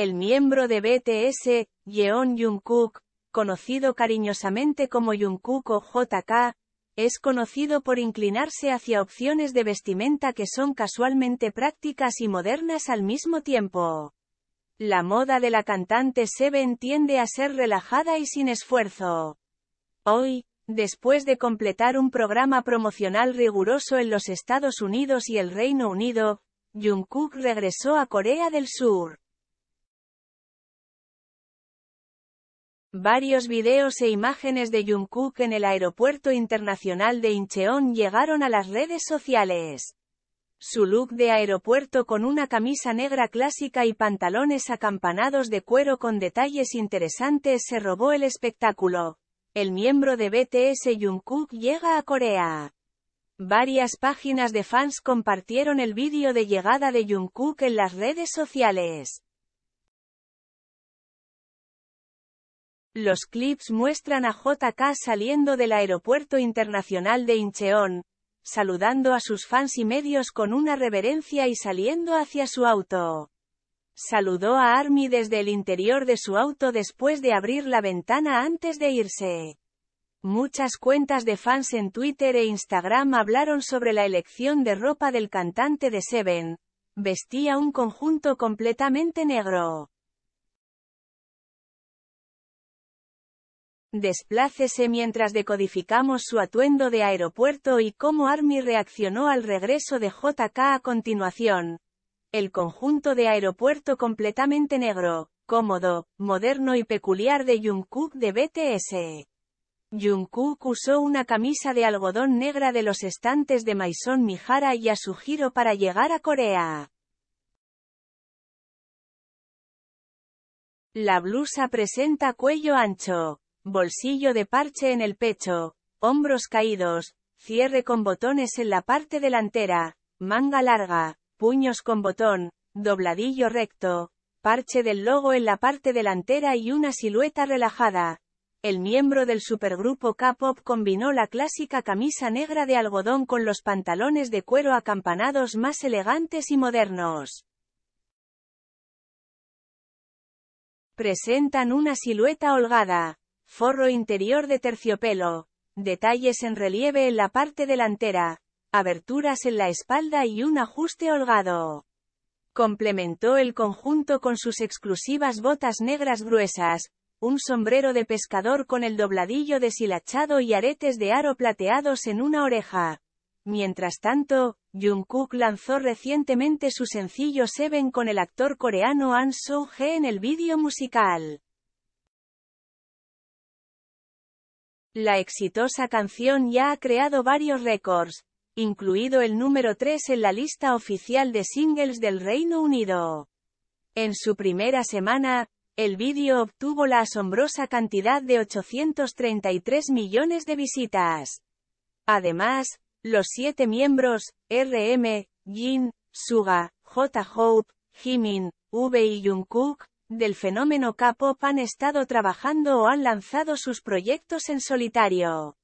El miembro de BTS, Yeon Jungkook, conocido cariñosamente como Jungkook o JK, es conocido por inclinarse hacia opciones de vestimenta que son casualmente prácticas y modernas al mismo tiempo. La moda de la cantante Seven tiende a ser relajada y sin esfuerzo. Hoy, después de completar un programa promocional riguroso en los Estados Unidos y el Reino Unido, Jungkook regresó a Corea del Sur. Varios videos e imágenes de Jungkook en el aeropuerto internacional de Incheon llegaron a las redes sociales. Su look de aeropuerto con una camisa negra clásica y pantalones acampanados de cuero con detalles interesantes se robó el espectáculo. El miembro de BTS Jungkook llega a Corea. Varias páginas de fans compartieron el vídeo de llegada de Jungkook en las redes sociales. Los clips muestran a JK saliendo del Aeropuerto Internacional de Incheon, saludando a sus fans y medios con una reverencia y saliendo hacia su auto. Saludó a Army desde el interior de su auto después de abrir la ventana antes de irse. Muchas cuentas de fans en Twitter e Instagram hablaron sobre la elección de ropa del cantante de Seven. Vestía un conjunto completamente negro. Desplácese mientras decodificamos su atuendo de aeropuerto y cómo Army reaccionó al regreso de JK a continuación. El conjunto de aeropuerto completamente negro, cómodo, moderno y peculiar de Jungkook de BTS. Jungkook usó una camisa de algodón negra de los estantes de Maison Mihara y a su giro para llegar a Corea. La blusa presenta cuello ancho, Bolsillo de parche en el pecho, hombros caídos, cierre con botones en la parte delantera, manga larga, puños con botón, dobladillo recto, parche del logo en la parte delantera y una silueta relajada. El miembro del supergrupo K-pop combinó la clásica camisa negra de algodón con los pantalones de cuero acampanados más elegantes y modernos. Presentan una silueta holgada, Forro interior de terciopelo. Detalles en relieve en la parte delantera. Aberturas en la espalda y un ajuste holgado. Complementó el conjunto con sus exclusivas botas negras gruesas, un sombrero de pescador con el dobladillo deshilachado y aretes de aro plateados en una oreja. Mientras tanto, Jungkook lanzó recientemente su sencillo Seven con el actor coreano An soo en el vídeo musical. La exitosa canción ya ha creado varios récords, incluido el número 3 en la lista oficial de singles del Reino Unido. En su primera semana, el vídeo obtuvo la asombrosa cantidad de 833 millones de visitas. Además, los siete miembros, RM, Jin, Suga, J. Hope, Jimin, V y Jungkook, del fenómeno K-pop han estado trabajando o han lanzado sus proyectos en solitario.